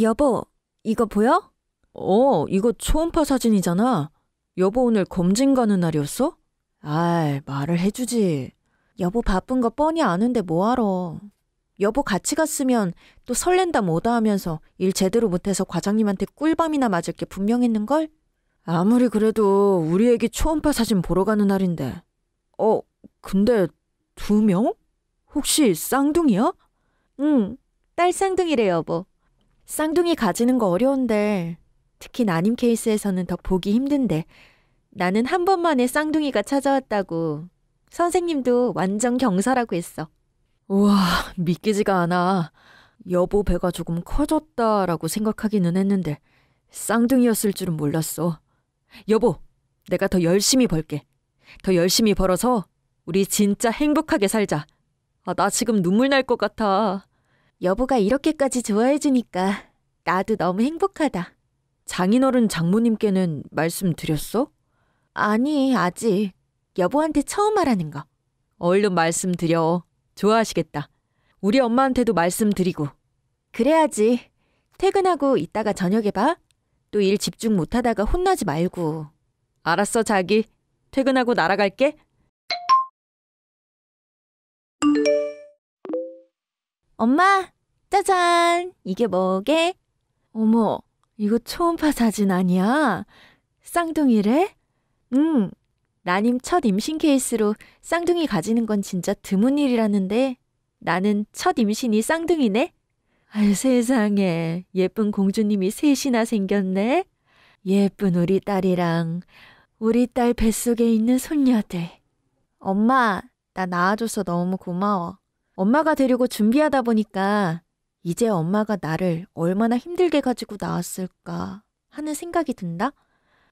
여보, 이거 보여? 어, 이거 초음파 사진이잖아. 여보 오늘 검진 가는 날이었어? 아이, 말을 해주지. 여보 바쁜 거 뻔히 아는데 뭐하러. 여보 같이 갔으면 또 설렌다 뭐다 하면서 일 제대로 못해서 과장님한테 꿀밤이나 맞을 게 분명했는걸? 아무리 그래도 우리 애기 초음파 사진 보러 가는 날인데. 어, 근데 두 명? 혹시 쌍둥이야? 응, 딸 쌍둥이래 여보. 쌍둥이 가지는 거 어려운데 특히 나님 케이스에서는 더 보기 힘든데 나는 한 번만에 쌍둥이가 찾아왔다고 선생님도 완전 경사라고 했어. 우와, 믿기지가 않아. 여보 배가 조금 커졌다라고 생각하기는 했는데 쌍둥이였을 줄은 몰랐어. 여보, 내가 더 열심히 벌게. 더 열심히 벌어서 우리 진짜 행복하게 살자. 아, 나 지금 눈물 날 것 같아. 여보가 이렇게까지 좋아해주니까 나도 너무 행복하다. 장인어른 장모님께는 말씀드렸어? 아니, 아직. 여보한테 처음 말하는 거. 얼른 말씀드려. 좋아하시겠다. 우리 엄마한테도 말씀드리고. 그래야지. 퇴근하고 이따가 저녁에 봐. 또 일 집중 못하다가 혼나지 말고. 알았어, 자기. 퇴근하고 날아갈게. 엄마, 짜잔! 이게 뭐게? 어머, 이거 초음파 사진 아니야? 쌍둥이래? 응, 나님 첫 임신 케이스로 쌍둥이 가지는 건 진짜 드문 일이라는데 나는 첫 임신이 쌍둥이네? 아유 세상에 예쁜 공주님이 셋이나 생겼네? 예쁜 우리 딸이랑 우리 딸 뱃속에 있는 손녀들. 엄마, 나 낳아줘서 너무 고마워. 엄마가 데리고 준비하다 보니까 이제 엄마가 나를 얼마나 힘들게 가지고 나왔을까 하는 생각이 든다?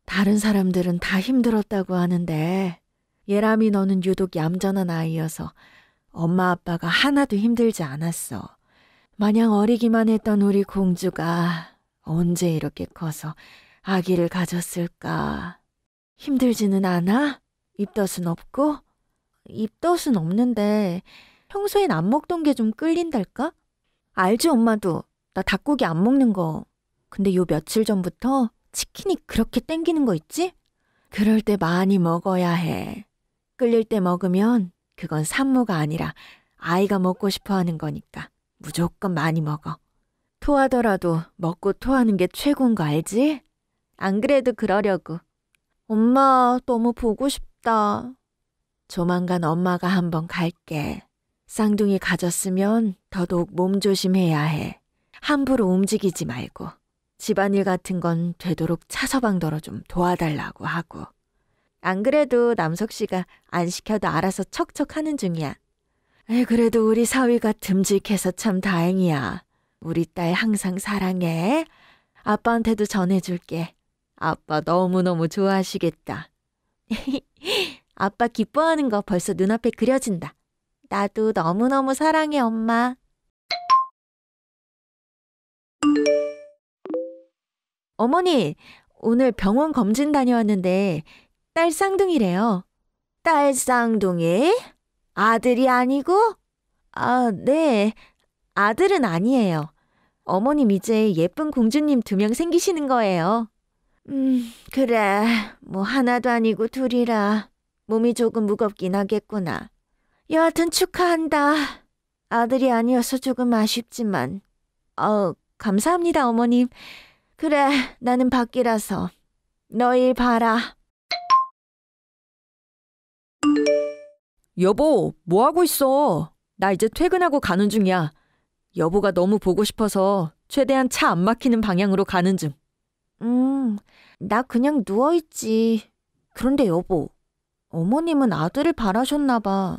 다른 사람들은 다 힘들었다고 하는데, 예람이 너는 유독 얌전한 아이여서 엄마 아빠가 하나도 힘들지 않았어. 마냥 어리기만 했던 우리 공주가 언제 이렇게 커서 아기를 가졌을까? 힘들지는 않아? 입덧은 없고? 입덧은 없는데, 평소엔 안 먹던 게 좀 끌린달까? 알지 엄마도 나 닭고기 안 먹는 거. 근데 요 며칠 전부터 치킨이 그렇게 땡기는 거 있지? 그럴 때 많이 먹어야 해. 끌릴 때 먹으면 그건 산모가 아니라 아이가 먹고 싶어 하는 거니까 무조건 많이 먹어. 토하더라도 먹고 토하는 게 최고인 거 알지? 안 그래도 그러려고. 엄마, 너무 보고 싶다. 조만간 엄마가 한번 갈게. 쌍둥이 가졌으면 더더욱 몸조심해야 해. 함부로 움직이지 말고 집안일 같은 건 되도록 차서방더러 좀 도와달라고 하고. 안 그래도 남석 씨가 안 시켜도 알아서 척척 하는 중이야. 에 그래도 우리 사위가 듬직해서 참 다행이야. 우리 딸 항상 사랑해. 아빠한테도 전해줄게. 아빠 너무너무 좋아하시겠다. 아빠 기뻐하는 거 벌써 눈앞에 그려진다. 나도 너무너무 사랑해, 엄마. 어머니, 오늘 병원 검진 다녀왔는데 딸 쌍둥이래요. 딸 쌍둥이? 아들이 아니고? 아, 네. 아들은 아니에요. 어머님 이제 예쁜 공주님 두 명 생기시는 거예요. 음, 그래. 뭐 하나도 아니고 둘이라 몸이 조금 무겁긴 하겠구나. 여하튼 축하한다. 아들이 아니어서 조금 아쉽지만. 어, 감사합니다, 어머님. 그래, 나는 밖이라서. 너 일 봐라. 여보, 뭐 하고 있어? 나 이제 퇴근하고 가는 중이야. 여보가 너무 보고 싶어서 최대한 차 안 막히는 방향으로 가는 중. 음, 나 그냥 누워있지. 그런데 여보, 어머님은 아들을 바라셨나 봐.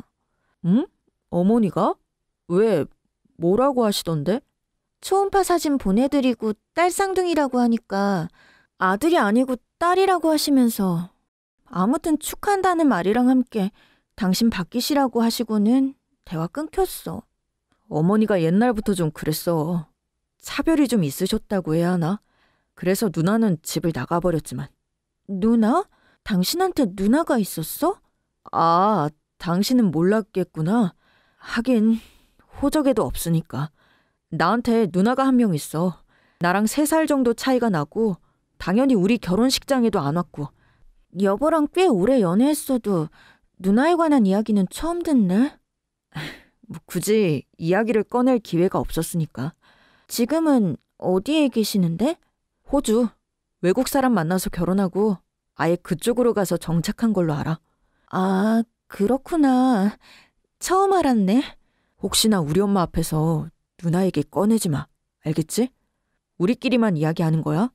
응? 어머니가? 왜? 뭐라고 하시던데? 초음파 사진 보내드리고 딸 쌍둥이라고 하니까 아들이 아니고 딸이라고 하시면서 아무튼 축한다는 말이랑 함께 당신 바뀌시라고 하시고는 대화 끊겼어. 어머니가 옛날부터 좀 그랬어. 차별이 좀 있으셨다고 해야 하나? 그래서 누나는 집을 나가버렸지만. 누나? 당신한테 누나가 있었어? 아, 당신은 몰랐겠구나. 하긴 호적에도 없으니까. 나한테 누나가 한 명 있어. 나랑 세 살 정도 차이가 나고 당연히 우리 결혼식장에도 안 왔고. 여보랑 꽤 오래 연애했어도 누나에 관한 이야기는 처음 듣네. 뭐 굳이 이야기를 꺼낼 기회가 없었으니까. 지금은 어디에 계시는데? 호주. 외국 사람 만나서 결혼하고 아예 그쪽으로 가서 정착한 걸로 알아. 아, 그렇구나. 처음 알았네. 혹시나 우리 엄마 앞에서 누나에게 꺼내지 마. 알겠지? 우리끼리만 이야기하는 거야?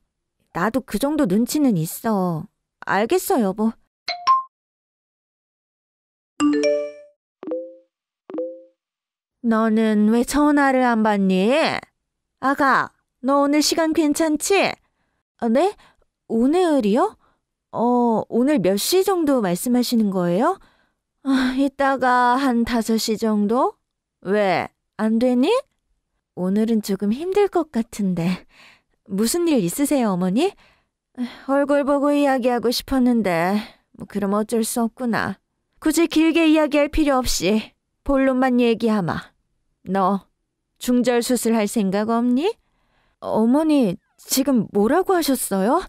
나도 그 정도 눈치는 있어. 알겠어, 여보. 너는 왜 전화를 안 받니? 아가, 너 오늘 시간 괜찮지? 아, 네? 오늘이요? 어, 오늘 몇 시 정도 말씀하시는 거예요? 아, 이따가 한 5시 정도? 왜? 안 되니? 오늘은 조금 힘들 것 같은데. 무슨 일 있으세요, 어머니? 얼굴 보고 이야기하고 싶었는데, 뭐, 그럼 어쩔 수 없구나. 굳이 길게 이야기할 필요 없이, 본론만 얘기하마. 너, 중절 수술할 생각 없니? 어머니, 지금 뭐라고 하셨어요?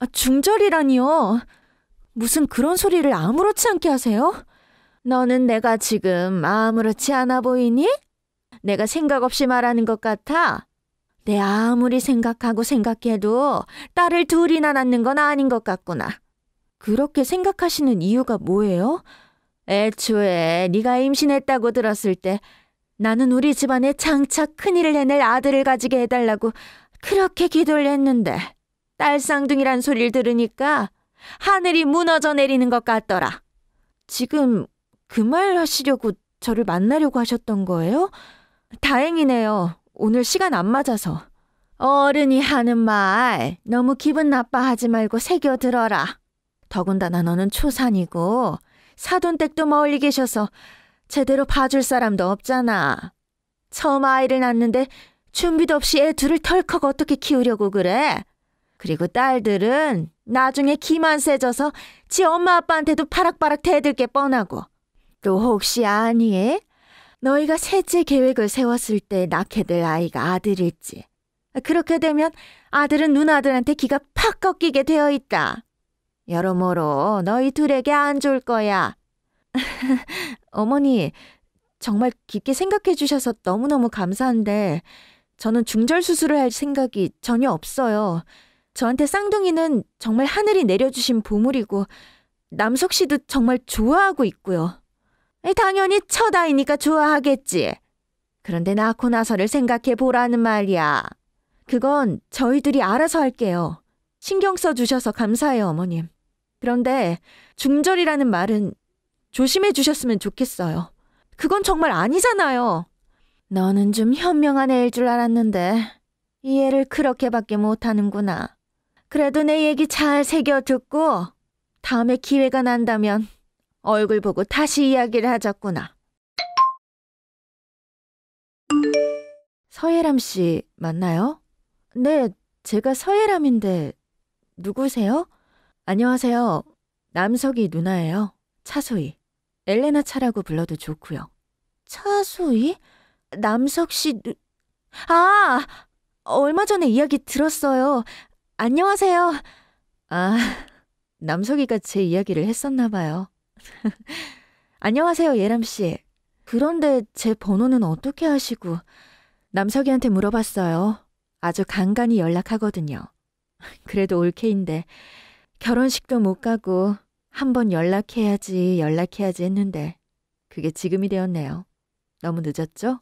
아, 중절이라니요? 무슨 그런 소리를 아무렇지 않게 하세요? 너는 내가 지금 아무렇지 않아 보이니? 내가 생각 없이 말하는 것 같아? 내 아무리 생각하고 생각해도 딸을 둘이나 낳는 건 아닌 것 같구나. 그렇게 생각하시는 이유가 뭐예요? 애초에 네가 임신했다고 들었을 때 나는 우리 집안에 장차 큰일을 해낼 아들을 가지게 해달라고 그렇게 기도를 했는데 딸 쌍둥이란 소리를 들으니까 하늘이 무너져 내리는 것 같더라. 지금 그말 하시려고 저를 만나려고 하셨던 거예요? 다행이네요. 오늘 시간 안 맞아서. 어른이 하는 말 너무 기분 나빠하지 말고 새겨 들어라. 더군다나 너는 초산이고 사돈댁도 멀리 계셔서 제대로 봐줄 사람도 없잖아. 처음 아이를 낳는데 준비도 없이 애 둘을 털컥 어떻게 키우려고 그래? 그리고 딸들은 나중에 기만 세져서 지 엄마 아빠한테도 파락파락 대들 게 뻔하고 또 혹시 아니에? 너희가 셋째 계획을 세웠을 때 낳게 될 아이가 아들일지. 그렇게 되면 아들은 누나들한테 기가 팍 꺾이게 되어 있다. 여러모로 너희 둘에게 안 좋을 거야. 어머니, 정말 깊게 생각해 주셔서 너무너무 감사한데 저는 중절 수술을 할 생각이 전혀 없어요. 저한테 쌍둥이는 정말 하늘이 내려주신 보물이고 남석 씨도 정말 좋아하고 있고요. 당연히 첫 아이니까 좋아하겠지. 그런데 낳고 나서를 생각해 보라는 말이야. 그건 저희들이 알아서 할게요. 신경 써 주셔서 감사해요, 어머님. 그런데 중절이라는 말은 조심해 주셨으면 좋겠어요. 그건 정말 아니잖아요. 너는 좀 현명한 애일 줄 알았는데 이해를 그렇게밖에 못하는구나. 그래도 내 얘기 잘 새겨 듣고 다음에 기회가 난다면 얼굴 보고 다시 이야기를 하자꾸나. 서예람 씨 맞나요? 네, 제가 서예람인데 누구세요? 안녕하세요. 남석이 누나예요. 차소희. 엘레나 차라고 불러도 좋고요. 차소희? 남석 씨 누... 아! 얼마 전에 이야기 들었어요. 안녕하세요. 아, 남석이가 제 이야기를 했었나 봐요. 안녕하세요, 예람씨. 그런데 제 번호는 어떻게 하시고, 남석이한테 물어봤어요. 아주 간간히 연락하거든요. 그래도 올케인데, 결혼식도 못 가고, 한번 연락해야지, 연락해야지 했는데, 그게 지금이 되었네요. 너무 늦었죠?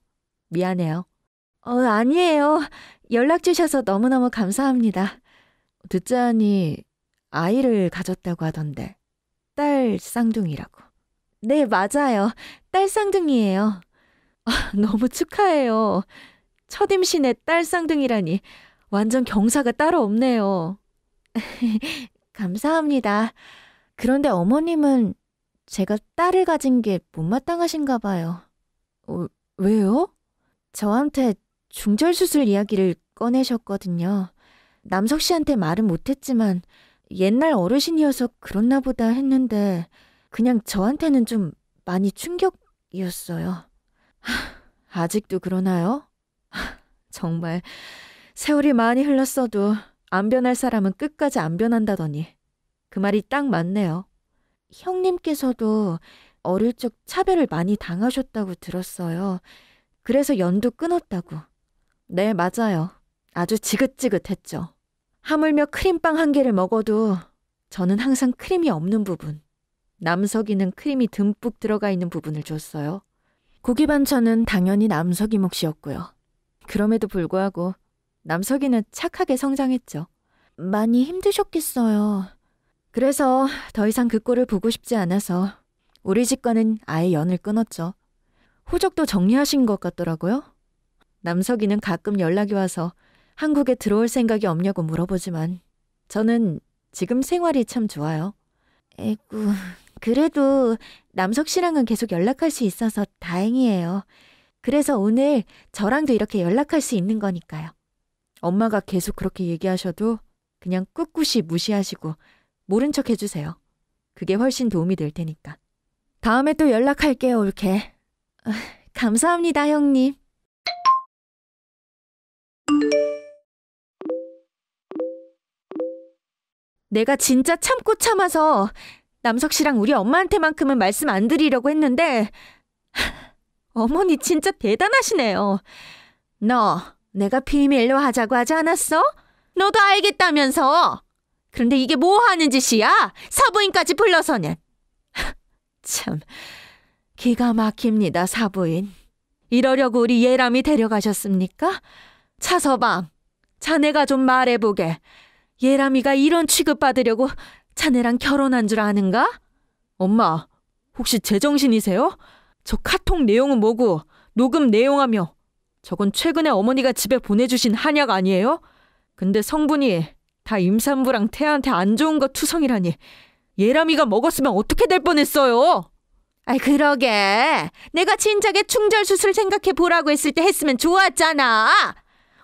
미안해요. 어, 아니에요. 연락 주셔서 너무너무 감사합니다. 듣자니 아이를 가졌다고 하던데. 딸 쌍둥이라고. 네, 맞아요. 딸 쌍둥이에요. 아, 너무 축하해요. 첫임신에딸 쌍둥이라니 완전 경사가 따로 없네요. 감사합니다. 그런데 어머님은 제가 딸을 가진 게 못마땅하신가 봐요. 어, 왜요? 저한테 중절수술 이야기를 꺼내셨거든요. 남석 씨한테 말은 못했지만 옛날 어르신이어서 그렇나 보다 했는데 그냥 저한테는 좀 많이 충격이었어요. 아직도 그러나요? 정말 세월이 많이 흘렀어도 안 변할 사람은 끝까지 안 변한다더니 그 말이 딱 맞네요. 형님께서도 어릴 적 차별을 많이 당하셨다고 들었어요. 그래서 연도 끊었다고. 네, 맞아요. 아주 지긋지긋했죠. 하물며 크림빵 한 개를 먹어도 저는 항상 크림이 없는 부분, 남석이는 크림이 듬뿍 들어가 있는 부분을 줬어요. 고기 반찬은 당연히 남석이 몫이었고요. 그럼에도 불구하고 남석이는 착하게 성장했죠. 많이 힘드셨겠어요. 그래서 더 이상 그 꼴을 보고 싶지 않아서 우리 집과는 아예 연을 끊었죠. 호적도 정리하신 것 같더라고요. 남석이는 가끔 연락이 와서 한국에 들어올 생각이 없냐고 물어보지만 저는 지금 생활이 참 좋아요. 에구, 그래도 남석 씨랑은 계속 연락할 수 있어서 다행이에요. 그래서 오늘 저랑도 이렇게 연락할 수 있는 거니까요. 엄마가 계속 그렇게 얘기하셔도 그냥 꿋꿋이 무시하시고 모른 척 해주세요. 그게 훨씬 도움이 될 테니까. 다음에 또 연락할게요, 올케. 아, 감사합니다, 형님. 내가 진짜 참고 참아서 남석 씨랑 우리 엄마한테만큼은 말씀 안 드리려고 했는데 어머니 진짜 대단하시네요. 너 내가 비밀로 하자고 하지 않았어? 너도 알겠다면서. 그런데 이게 뭐 하는 짓이야? 사부인까지 불러서는. 참 기가 막힙니다, 사부인. 이러려고 우리 예람이 데려가셨습니까? 차서방, 자네가 좀 말해보게. 예람이가 이런 취급받으려고 자네랑 결혼한 줄 아는가? 엄마, 혹시 제정신이세요? 저 카톡 내용은 뭐고 녹음 내용하며 저건 최근에 어머니가 집에 보내주신 한약 아니에요? 근데 성분이 다 임산부랑 태아한테 안 좋은 거 투성이라니 예람이가 먹었으면 어떻게 될 뻔했어요. 아이 그러게 내가 진작에 충절 수술 생각해 보라고 했을 때 했으면 좋았잖아.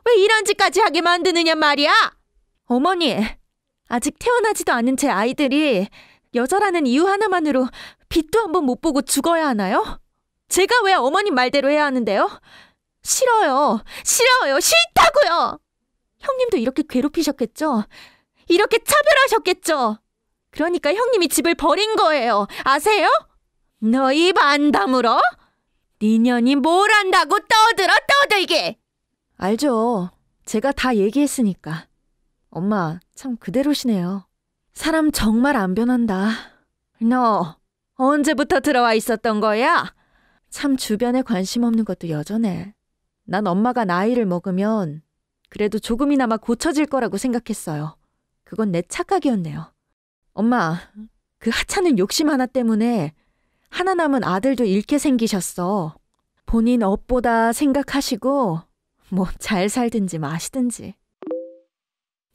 왜 이런 짓까지 하게 만드느냐 말이야. 어머니, 아직 태어나지도 않은 제 아이들이 여자라는 이유 하나만으로 빚도 한 번 못 보고 죽어야 하나요? 제가 왜 어머님 말대로 해야 하는데요? 싫어요. 싫어요. 싫다고요. 형님도 이렇게 괴롭히셨겠죠? 이렇게 차별하셨겠죠? 그러니까 형님이 집을 버린 거예요. 아세요? 너희 반담으로? 니년이 뭘 안다고 떠들어 떠들게! 알죠. 제가 다 얘기했으니까. 엄마, 참 그대로시네요. 사람 정말 안 변한다. 너, 언제부터 들어와 있었던 거야? 참 주변에 관심 없는 것도 여전해. 난 엄마가 나이를 먹으면 그래도 조금이나마 고쳐질 거라고 생각했어요. 그건 내 착각이었네요. 엄마, 그 하찮은 욕심 하나 때문에 하나 남은 아들도 잃게 생기셨어. 본인 업보다 생각하시고, 뭐, 잘 살든지 마시든지.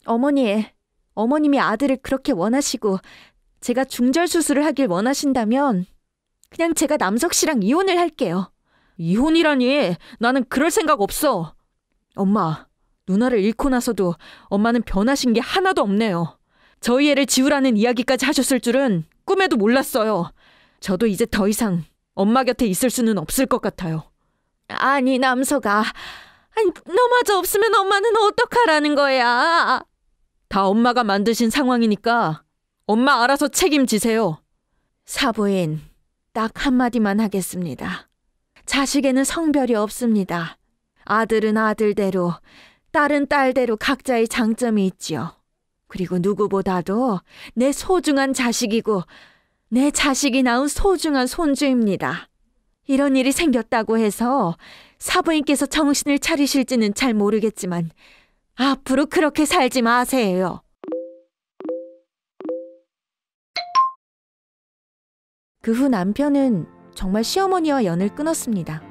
어머니, 어머님이 아들을 그렇게 원하시고 제가 중절 수술을 하길 원하신다면 그냥 제가 남석 씨랑 이혼을 할게요. 이혼이라니 나는 그럴 생각 없어. 엄마, 누나를 잃고 나서도 엄마는 변하신 게 하나도 없네요. 저희 애를 지우라는 이야기까지 하셨을 줄은 꿈에도 몰랐어요. 저도 이제 더 이상 엄마 곁에 있을 수는 없을 것 같아요. 아니, 남서가. 아니, 너마저 없으면 엄마는 어떡하라는 거야. 다 엄마가 만드신 상황이니까 엄마 알아서 책임지세요. 사부인, 딱 한마디만 하겠습니다. 자식에는 성별이 없습니다. 아들은 아들대로, 딸은 딸대로 각자의 장점이 있지요. 그리고 누구보다도 내 소중한 자식이고 내 자식이 낳은 소중한 손주입니다. 이런 일이 생겼다고 해서 사부인께서 정신을 차리실지는 잘 모르겠지만 앞으로 그렇게 살지 마세요. 그 후 남편은 정말 시어머니와 연을 끊었습니다.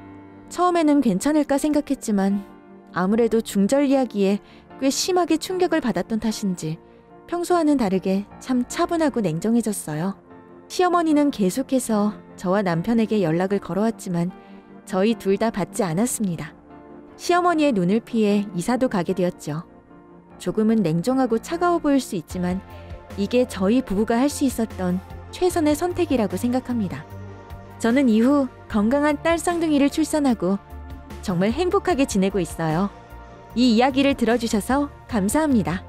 처음에는 괜찮을까 생각했지만 아무래도 중절 이야기에 꽤 심하게 충격을 받았던 탓인지 평소와는 다르게 참 차분하고 냉정해졌어요. 시어머니는 계속해서 저와 남편에게 연락을 걸어왔지만 저희 둘 다 받지 않았습니다. 시어머니의 눈을 피해 이사도 가게 되었죠. 조금은 냉정하고 차가워 보일 수 있지만 이게 저희 부부가 할 수 있었던 최선의 선택이라고 생각합니다. 저는 이후 건강한 딸 쌍둥이를 출산하고 정말 행복하게 지내고 있어요. 이 이야기를 들어주셔서 감사합니다.